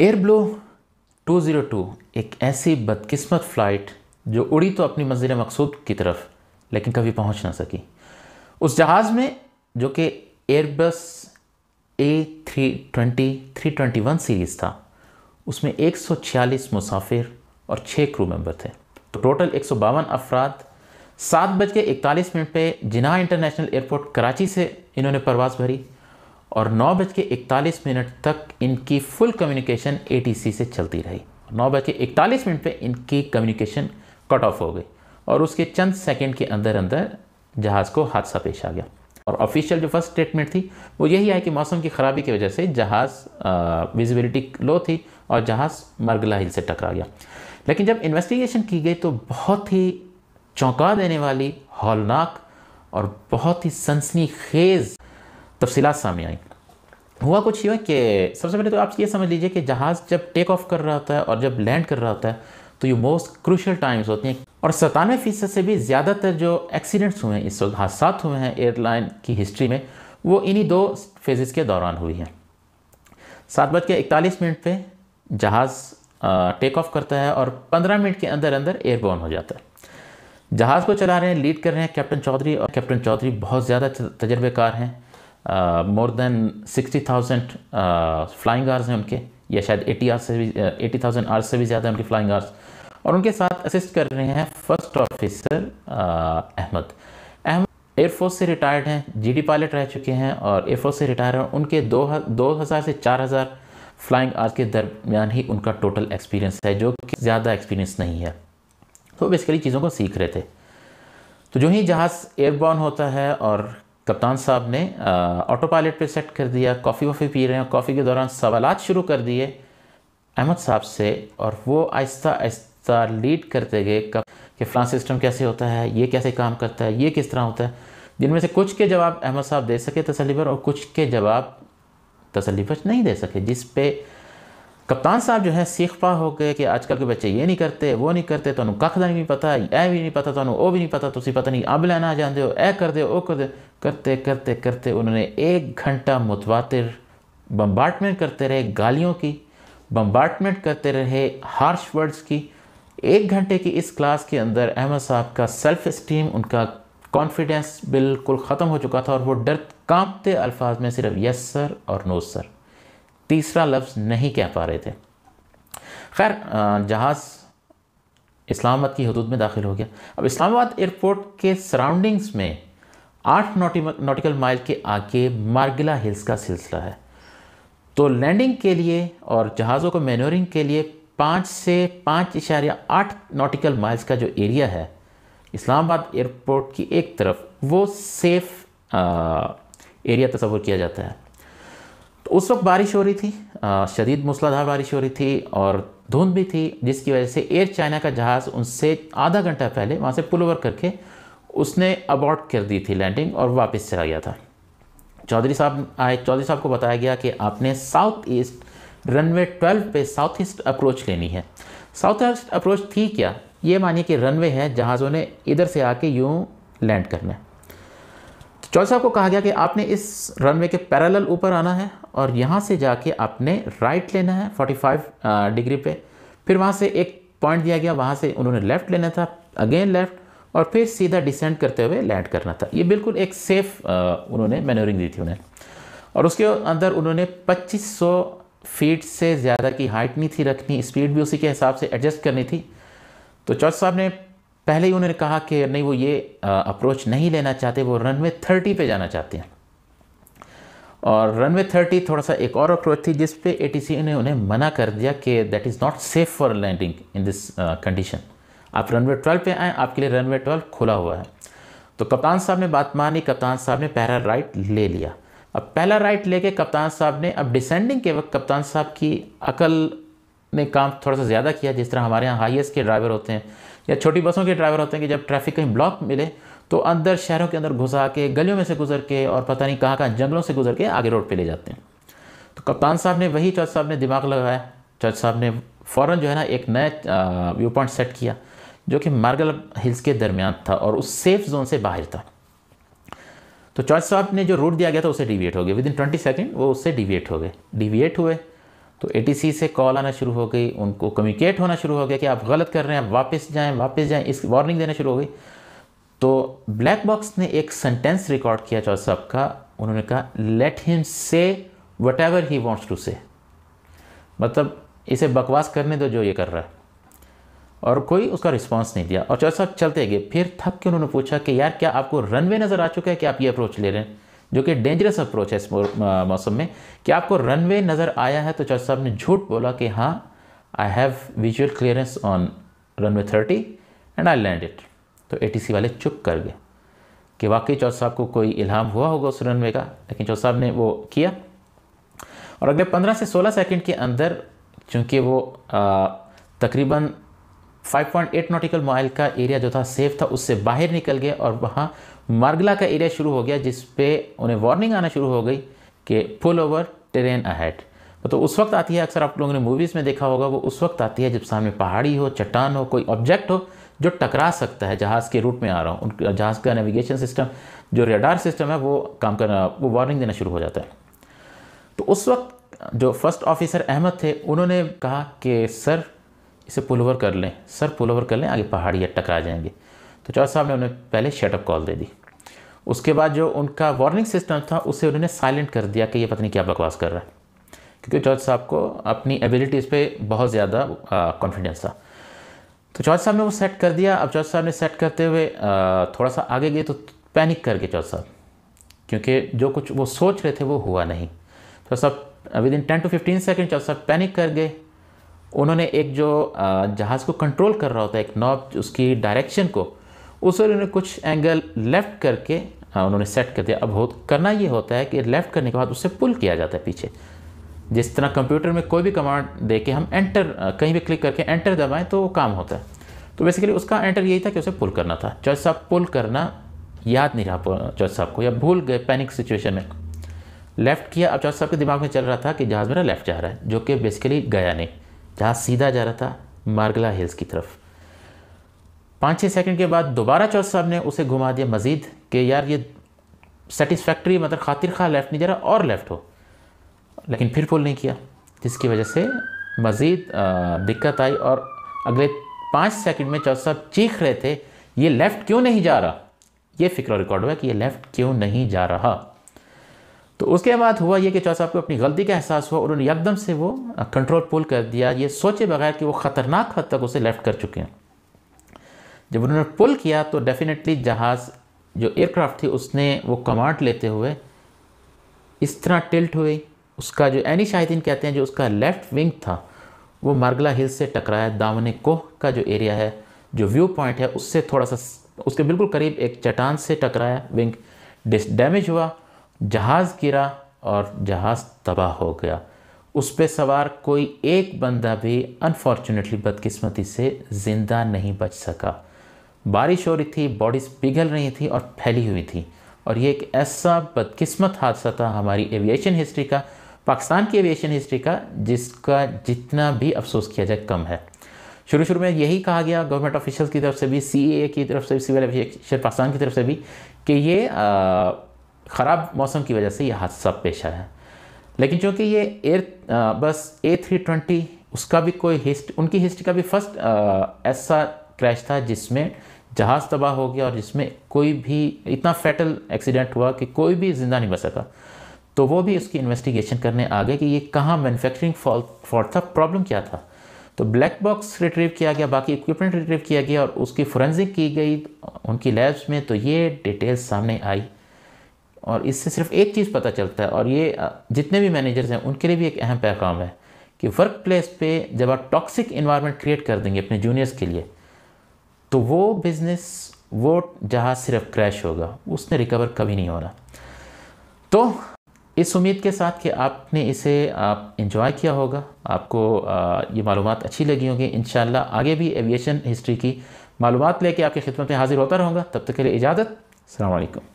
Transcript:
air blow 202 एक ऐसी बदकिस्मत flight जो उड़ी तो अपनी मंजिल मकसूद की तरफ लेकिन कभी पहुंच ना सकी उस जहाज़ में जो कि Airbus A three twenty three twenty one series था उसमें 146 मुसाफिर और छः क्रू मेंबर थे तो टोटल एक सौ बावन अफराद सात बज के इकतालीस मिनट पर जिना इंटरनेशनल एयरपोर्ट कराची से इन्होंने परवाज़ भरी और नौ बज के इकतालीस मिनट तक इनकी फुल कम्युनिकेशन ए से चलती रही नौ बज के इकतालीस मिनट पर इनकी कम्युनिकेशन कट ऑफ हो गई और उसके चंद सेकेंड के अंदर अंदर जहाज़ को हादसा पेश आ गया और ऑफिशियल जो फर्स्ट स्टेटमेंट थी वो यही आई कि मौसम की ख़राबी की वजह से जहाज़ विजिबिलिटी लो थी और जहाज़ मरगला हिल से टकरा गया लेकिन जब इन्वेस्टिगेशन की गई तो बहुत ही चौंका देने वाली हौलनाक और बहुत ही सनसनी खेज़ तफसीत सामने आई हुआ कुछ यूँ कि सबसे पहले तो आप ये समझ लीजिए कि जहाज़ जब टेक ऑफ कर रहा होता है और जब लैंड कर रहा होता है तो ये मोस्ट क्रूशल टाइम्स होती हैं और सतानवे फ़ीसद से भी ज़्यादातर जो एक्सीडेंट्स हुए हैं इस वक्त हादसा हुए हैं एयरलाइन की हिस्ट्री में वो इन्हीं दो फेजेस के दौरान हुई हैं सात बज के इकतालीस मिनट पर जहाज़ टेक ऑफ करता है और पंद्रह मिनट के अंदर अंदर एयरबोर्न हो जाता है जहाज़ को चला रहे हैं लीड कर रहे हैं कैप्टन चौधरी और कैप्टन चौधरी बहुत ज़्यादा तजर्बेकार हैं more than sixty thousand flying hours हैं उनके या शायद एटी आर्स से भी एटी थाउजेंड आर्स से भी ज़्यादा उनके फ्लाइंग आर्स और उनके साथ असिस्ट कर रहे हैं first officer Ahmed Ahmed air force से रिटायर्ड हैं जीडी पायलट रह चुके हैं और एयरफोर्स से रिटायर हैं उनके दो दो हज़ार से चार हज़ार फ्लाइंग आर्स के दरमियान ही उनका टोटल एक्सपीरियंस है जो कि ज़्यादा एक्सपीरियंस नहीं है तो बेसिकली चीज़ों को सीख रहे थे तो जो ही जहाज़ एयरबॉर्न होता है और कप्तान साहब ने ऑटो पायलट पे सेट कर दिया कॉफ़ी वॉफ़ी पी रहे हैं कॉफ़ी के दौरान सवाल शुरू कर दिए अहमद साहब से और वो आहिस्ता आहिस्ता लीड करते गए कब कि फ्लां सिस्टम कैसे होता है ये कैसे काम करता है ये किस तरह होता है जिनमें से कुछ के जवाब अहमद साहब दे सके पर और कुछ के जवाब तसलीवर नहीं दे सके जिस पे कप्तान साहब जो है सीख पा हो गए कि अजकल के बच्चे ये नहीं करते वो नहीं करते तो कख का नहीं पता ए भी नहीं पता तो भी नहीं पता तुम पता नहीं अब लेना जानते हो ऐ कर दे वो कर दे करते करते करते उन्होंने एक घंटा मुतवातर बम्बार्टमेंट करते रहे गालियों की बम्बार्टमेंट करते रहे हार्श वर्ड्स की एक घंटे की इस क्लास के अंदर अहमद साहब का सेल्फ इस्टीम उनका कॉन्फिडेंस बिल्कुल ख़त्म हो चुका था और वो डर कांपते अल्फाज में सिर्फ यस सर और नो सर तीसरा लफ्ज़ नहीं कह पा रहे थे खैर जहाज़ इस्लामाबाद की हदूद में दाखिल हो गया अब इस्लामाबाद एयरपोर्ट के सराउंडिंग्स में आठ नॉटिकल माइल के आगे मार्गिला हिल्स का सिलसिला है तो लैंडिंग के लिए और जहाज़ों को मैनोरिंग के लिए पाँच से पाँच इशारिया आठ नॉटिकल माइल्स का जो एरिया है इस्लामाबाद एयरपोर्ट की एक तरफ वो सेफ़ एरिया तस्वर किया जाता है तो उस वक्त बारिश हो रही थी शदीद मूसलाधार बारिश हो रही थी और धुंध भी थी जिसकी वजह से एयर चाइना का जहाज़ उनसे आधा घंटा पहले वहाँ से पुल ओवर करके उसने अबॉर्ट कर दी थी लैंडिंग और वापस चला गया था चौधरी साहब आए चौधरी साहब को बताया गया कि आपने साउथ ईस्ट रनवे ट्वेल्व पे साउथ ईस्ट अप्रोच लेनी है साउथ ईस्ट अप्रोच थी क्या ये मानिए कि रनवे है जहाज़ों ने इधर से आके यूँ लैंड करना है चौल साहब को कहा गया कि आपने इस रनवे के पैरेलल ऊपर आना है और यहाँ से जाके आपने राइट लेना है 45 डिग्री पे फिर वहाँ से एक पॉइंट दिया गया वहाँ से उन्होंने लेफ़्ट लेना था अगेन लेफ़्ट और फिर सीधा डिसेंड करते हुए लैंड करना था ये बिल्कुल एक सेफ़ उन्होंने मैनोरिंग दी थी उन्हें और उसके अंदर उन्होंने 2500 फीट से ज़्यादा की हाइट नहीं थी रखनी स्पीड भी उसी के हिसाब से एडजस्ट करनी थी तो चौथ साहब ने पहले ही उन्होंने कहा कि नहीं वो ये अप्रोच नहीं लेना चाहते वो रन वे थर्टी पे जाना चाहते हैं और रन वे थर्टी थोड़ा सा एक और अप्रोच थी जिस पे ए ने उन्हें मना कर दिया कि that is not safe for landing in this condition आप रनवे ट्वेल्व पे आएँ आपके लिए रनवे ट्वेल्व खुला हुआ है तो कप्तान साहब ने बात मानी कप्तान साहब ने पहला राइट ले लिया अब पहला राइट लेके कप्तान साहब ने अब डिसेंडिंग के वक्त कप्तान साहब की अकल ने काम थोड़ा सा ज़्यादा किया जिस तरह हमारे यहाँ हाइएस्ट के ड्राइवर होते हैं या छोटी बसों के ड्राइवर होते हैं कि जब ट्रैफिक कहीं ब्लॉक मिले तो अंदर शहरों के अंदर घुसा के गलियों में से गुजर के और पता नहीं कहाँ कहाँ जंगलों से गुजर के आगे रोड पर ले जाते हैं तो कप्तान साहब ने वही चर्च साहब ने दिमाग लगाया चर्च साहब ने फ़ौर जो है ना एक नया व्यू पॉइंट सेट किया जो कि मार्गल हिल्स के दरमियान था और उस सेफ जोन से बाहर था तो जज साहब ने जो रूट दिया गया था उसे डिविएट हो गया विद इन ट्वेंटी सेकेंड वो उससे डिविएट हो गए डिविएट हुए तो ए से कॉल आना शुरू हो गई उनको कम्युनिकेट होना शुरू हो गया कि आप गलत कर रहे हैं आप वापस जाएँ वापस जाएँ इस वार्निंग देना शुरू हो गई तो ब्लैक बॉक्स ने एक सेंटेंस रिकॉर्ड किया चौथ साहब का उन्होंने कहा let him say whatever he wants to say मतलब इसे बकवास करने दो जो ये कर रहा है और कोई उसका रिस्पांस नहीं दिया और चौथ साहब चलते गए फिर थक के उन्होंने पूछा कि यार क्या आपको रनवे नज़र आ चुका है कि आप ये अप्रोच ले रहे हैं जो कि डेंजरस अप्रोच है इस मौसम में कि आपको रनवे नज़र आया है तो जज साहब ने झूठ बोला कि हाँ I have visual clearance on runway thirty and I land it तो ए वाले चुप कर गए कि वाकई चौथ साहब को कोई इल्हाम हुआ होगा उस रनवे का लेकिन चौथ साहब ने वो किया और अगले पंद्रह से सोलह सेकेंड के अंदर चूँकि वो तकरीबन 5.8 नॉटिकल माइल का एरिया जो था सेफ था उससे बाहर निकल गए और वहाँ मरगला का एरिया शुरू हो गया जिस पे उन्हें वार्निंग आना शुरू हो गई कि पुल ओवर ट्रेन अहेड तो उस वक्त आती है अक्सर आप लोगों ने मूवीज़ में देखा होगा वो उस वक्त आती है जब सामने पहाड़ी हो चट्टान हो कोई ऑब्जेक्ट हो जो टकरा सकता है जहाज़ के रूट में आ रहा हूँ उन जहाज़ का नेविगेशन सिस्टम जो रेडार सिस्टम है वो काम करना वो वार्निंग देना शुरू हो जाता है तो उस वक्त जो फर्स्ट ऑफिसर अहमद थे उन्होंने कहा कि सर इसे पुल ओवर कर लें सर पुल ओवर कर लें आगे पहाड़ी या टकरा जाएंगे तो चौथ साहब ने उन्हें पहले शटअप कॉल दे दी उसके बाद जो उनका वार्निंग सिस्टम था उसे उन्होंने साइलेंट कर दिया कि ये पता नहीं क्या बकवास कर रहा है क्योंकि चौथ साहब को अपनी एबिलिटीज़ पे बहुत ज़्यादा कॉन्फिडेंस था तो चौथ साहब ने वो सेट कर दिया अब चौथ साहब ने सेट करते हुए थोड़ा सा आगे गए तो पैनिक कर गए जॉर्ज साहब क्योंकि जो कुछ वो सोच रहे थे वो हुआ नहीं तो साहब within ten to fifteen second चौथ साहब पैनिक कर गए उन्होंने एक जो जहाज़ को कंट्रोल कर रहा होता है एक नॉब उसकी डायरेक्शन को उसे हाँ, उन्होंने कुछ एंगल लेफ़्ट करके उन्होंने सेट कर दिया अब हो करना ये होता है कि लेफ़्ट करने के बाद उससे पुल किया जाता है पीछे जिस तरह कंप्यूटर में कोई भी कमांड दे के हम एंटर कहीं भी क्लिक करके एंटर दबाएं तो वो काम होता है तो बेसिकली उसका एंटर यही था कि उसे पुल करना था जज साहब पुल करना याद नहीं रहा जज साहब को या भूल गए पैनिक सिचुएशन में लेफ़्ट किया अब जज साहब के दिमाग में चल रहा था कि जहाज़ मेरा लेफ़्ट जा रहा है जो कि बेसिकली गया नहीं जहाज़ सीधा जा रहा था मार्गला हिल्स की तरफ पाँच छः सेकंड के बाद दोबारा चौथ साहब ने उसे घुमा दिया मज़ीद कि यार ये सेटिसफैक्ट्री मतलब खातिर खा लेफ़्ट नहीं जरा रहा और लेफ़्ट हो लेकिन फिर पुल नहीं किया जिसकी वजह से मज़ीद दिक्कत आई और अगले पाँच सेकेंड में चौथ साहब चीख रहे थे ये लेफ़्ट क्यों नहीं जा रहा ये फिक्र रिकॉर्ड हुआ कि ये लेफ़्ट क्यों नहीं जा रहा तो उसके बाद हुआ ये कि चौथ साहब को अपनी गलती का एहसास हुआ उन्होंने एकदम से वो कंट्रोल पुल कर दिया ये सोचे बगैर कि वो ख़तरनाक हद तक उसे लेफ़्ट कर चुके हैं जब उन्होंने पुल किया तो डेफिनेटली जहाज़ जो एयरक्राफ्ट थी उसने वो कमांड लेते हुए इस तरह टिल्ट हुई उसका जो एनी शाहिदीन e कहते हैं जो उसका लेफ़्ट विंग था वो मरगला हिल से टकराया दामने कोह का जो एरिया है जो व्यू पॉइंट है उससे थोड़ा सा उसके बिल्कुल करीब एक चट्टान से टकराया विंग डिस डैमेज हुआ जहाज़ गिरा और जहाज़ तबाह हो गया उस पर सवार कोई एक बंदा भी अनफॉर्चुनेटली बदकिस्मती से ज़िंदा नहीं बच सका बारिश हो रही थी बॉडीज़ पिघल रही थी और फैली हुई थी और ये एक ऐसा बदकिस्मत हादसा था हमारी एविएशन हिस्ट्री का पाकिस्तान की एविएशन हिस्ट्री का जिसका जितना भी अफसोस किया जाए कम है शुरू शुरू में यही कहा गया गवर्नमेंट ऑफिशियल्स की तरफ से भी सी की तरफ से भी सिविल एविएशन पाकिस्तान की तरफ से भी कि ये ख़राब मौसम की वजह से यह हादसा पेश आया है लेकिन चूँकि ये एयर बस ए थ्री ट्वेंटी उसका भी कोई हिस्ट उनकी हिस्ट्री का भी फर्स्ट ऐसा क्रैश था जिसमें जहाज़ तबाह हो गया और जिसमें कोई भी इतना फैटल एक्सीडेंट हुआ कि कोई भी ज़िंदा नहीं बच सका तो वो भी उसकी इन्वेस्टिगेशन करने आ गए कि ये कहाँ मैन्युफैक्चरिंग फॉल्ट था प्रॉब्लम क्या था तो ब्लैक बॉक्स रिट्रीव किया गया बाकी इक्विपमेंट रिट्रीव किया गया और उसकी फोरेंसिक की गई उनकी लैब्स में तो ये डिटेल्स सामने आई और इससे सिर्फ एक चीज़ पता चलता है और ये जितने भी मैनेजर्स हैं उनके लिए भी एक अहम पैगाम है कि वर्क प्लेस पर जब आप टॉक्सिक इन्वायरमेंट क्रिएट कर देंगे अपने जूनियर्स के लिए तो वो बिज़नेस वो जहाज़ सिर्फ क्रैश होगा उसने रिकवर कभी नहीं होना तो इस उम्मीद के साथ कि आपने इसे आप इंजॉय किया होगा आपको ये मालूम अच्छी लगी होंगी इन आगे भी एविएशन हिस्ट्री की मालूम लेके आपकी खिदमत में हाजिर होता रहूँगा तब तक के लिए इजाज़त अलैक्म